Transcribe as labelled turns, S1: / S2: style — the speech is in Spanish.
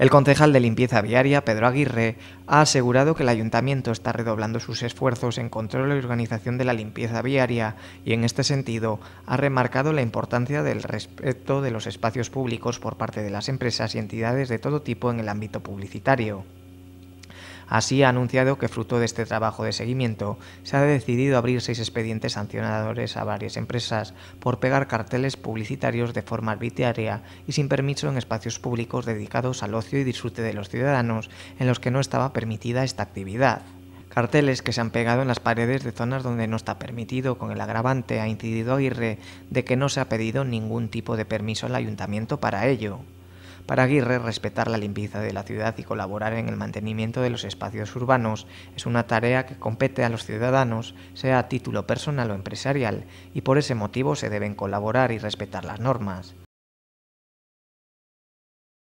S1: El concejal de limpieza viaria, Pedro Aguirre, ha asegurado que el ayuntamiento está redoblando sus esfuerzos en control y organización de la limpieza viaria y en este sentido ha remarcado la importancia del respeto de los espacios públicos por parte de las empresas y entidades de todo tipo en el ámbito publicitario. Así ha anunciado que fruto de este trabajo de seguimiento se ha decidido abrir seis expedientes sancionadores a varias empresas por pegar carteles publicitarios de forma arbitraria y sin permiso en espacios públicos dedicados al ocio y disfrute de los ciudadanos en los que no estaba permitida esta actividad carteles que se han pegado en las paredes de zonas donde no está permitido, con el agravante, ha incidido IRRE de que no se ha pedido ningún tipo de permiso al ayuntamiento para ello. Para Aguirre, respetar la limpieza de la ciudad y colaborar en el mantenimiento de los espacios urbanos es una tarea que compete a los ciudadanos, sea a título personal o empresarial, y por ese motivo se deben colaborar y respetar las normas.